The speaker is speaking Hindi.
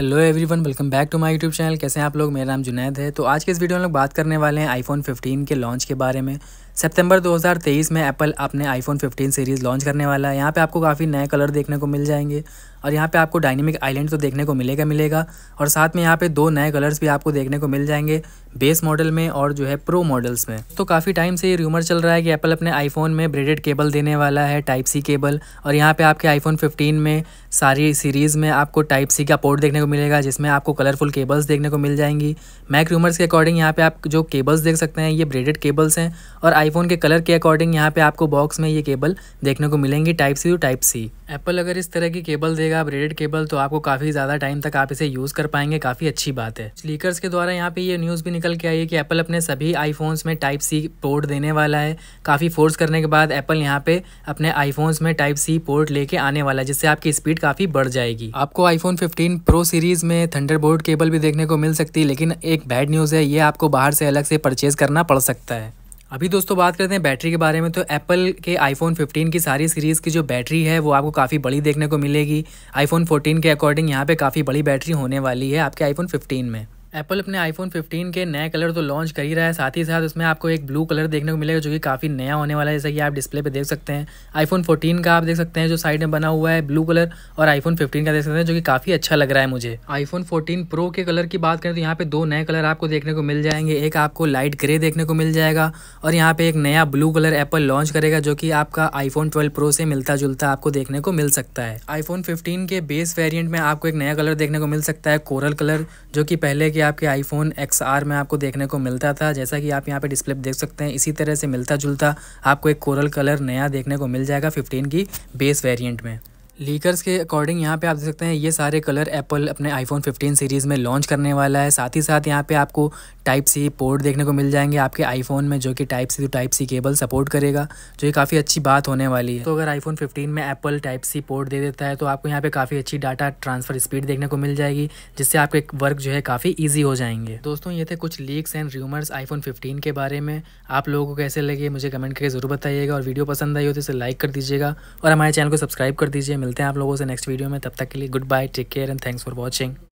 hello everyone welcome back to my YouTube channel कैसे हैं आप लोग मेरा नाम जुनैद है तो आज के इस वीडियो में लोग बात करने वाले हैं आईफोन 15 के लॉन्च के बारे में सितंबर 2023 में एप्पल अपने आईफोन 15 सीरीज़ लॉन्च करने वाला है यहाँ पे आपको काफ़ी नए कलर देखने को मिल जाएंगे और यहाँ पे आपको डायनेमिक आइलैंड तो देखने को मिलेगा मिलेगा और साथ में यहाँ पे दो नए कलर्स भी आपको देखने को मिल जाएंगे बेस मॉडल में और जो है प्रो मॉडल्स में तो काफ़ी टाइम से ये रूमर चल रहा है कि एप्पल अपने आईफोन में ब्रेडेड केबल देने वाला है टाइप सी केबल और यहाँ पे आपके आईफोन फिफ्टीन में सारी सीरीज़ में आपको टाइप सी का पोर्ट देखने को मिलेगा जिसमें आपको कलरफुल केबल्स देखने को मिल जाएंगी मैक रूमर्स के अकॉर्डिंग यहाँ पे आप जो केबल्स देख सकते हैं ये ब्रेडेड केबल्स हैं और आईफोन के कलर के अकॉर्डिंग यहाँ पे आपको बॉक्स में ये केबल देखने को मिलेंगी type C to type C Apple अगर इस तरह की केबल देगा आप केबल तो आपको काफ़ी ज़्यादा टाइम तक आप इसे यूज़ कर पाएंगे काफ़ी अच्छी बात है स्लीकर के द्वारा यहाँ पे ये न्यूज़ भी निकल के आई है कि एप्पल अपने सभी आईफोन्स में टाइप सी पोर्ट देने वाला है काफ़ी फोर्स करने के बाद एप्पल यहाँ पे अपने आईफोन्स में टाइप सी पोर्ट लेके आने वाला है जिससे आपकी स्पीड काफ़ी बढ़ जाएगी आपको आईफोन फिफ्टीन प्रो सीरीज़ में थंडर केबल भी देखने को मिल सकती है लेकिन एक बैड न्यूज़ है ये आपको बाहर से अलग से परचेज़ करना पड़ सकता है अभी दोस्तों बात करते हैं बैटरी के बारे में तो एप्पल के आईफोन 15 की सारी सीरीज़ की जो बैटरी है वो आपको काफ़ी बड़ी देखने को मिलेगी आईफोन 14 के अकॉर्डिंग यहाँ पे काफ़ी बड़ी बैटरी होने वाली है आपके आईफोन 15 में एप्पल अपने आईफोन 15 के नए कलर तो लॉन्च कर ही रहा है साथ ही साथ उसमें आपको एक ब्लू कलर देखने को मिलेगा जो कि काफ़ी नया होने वाला है जैसा कि आप डिस्प्ले पे देख सकते हैं आईफोन 14 का आप देख सकते हैं जो साइड में बना हुआ है ब्लू कलर और आईफोन 15 का देख सकते हैं जो कि काफ़ी अच्छा लग रहा है मुझे आईफोन फोर्टीन प्रो के कलर की बात करें तो यहाँ पर दो नए कलर आपको देखने को मिल जाएंगे एक आपको लाइट ग्रे देखने को मिल जाएगा और यहाँ पर एक नया ब्लू कलर एप्पल लॉन्च करेगा जो कि आपका आईफोन ट्वेल्व प्रो से मिलता जुलता आपको देखने को मिल सकता है आईफोन फिफ्टीन के बेस वेरियंट में आपको एक नया कलर देखने को मिल सकता है कोरल कलर जो कि पहले के कि आपके आईफोन एक्स आर में आपको देखने को मिलता था जैसा कि आप यहाँ पे डिस्प्ले देख सकते हैं इसी तरह से मिलता जुलता आपको एक कोरल कलर नया देखने को मिल जाएगा फिफ्टीन की बेस वेरियंट में लीकर्स के अकॉर्डिंग यहाँ पे आप देख सकते हैं ये सारे कलर एप्पल अपने आईफोन 15 सीरीज़ में लॉन्च करने वाला है साथ ही साथ यहाँ पे आपको टाइप सी पोर्ट देखने को मिल जाएंगे आपके आईफोन में जो कि type C to type C cable support करेगा जो कि काफ़ी अच्छी बात होने वाली है तो अगर आईफोन 15 में एप्पल टाइप सी पोर्ट दे देता है तो आपको यहाँ पे काफ़ी अच्छी डाटा ट्रांसफ़र स्पीड देखने को मिल जाएगी जिससे आपके वर्क जो है काफ़ी ईजी हो जाएंगे दोस्तों ये थे कुछ leaks and rumours iPhone fifteen के बारे में आप लोगों को कैसे लगे मुझे कमेंट करके ज़रूर बताइएगा और वीडियो पसंद आई हो तो इसे लाइक कर दीजिएगा और हमारे चैनल को सब्सक्राइब कर दीजिए मिलते हैं आप लोगों से नेक्स्ट वीडियो में तब तक के लिए goodbye take care and thanks for watching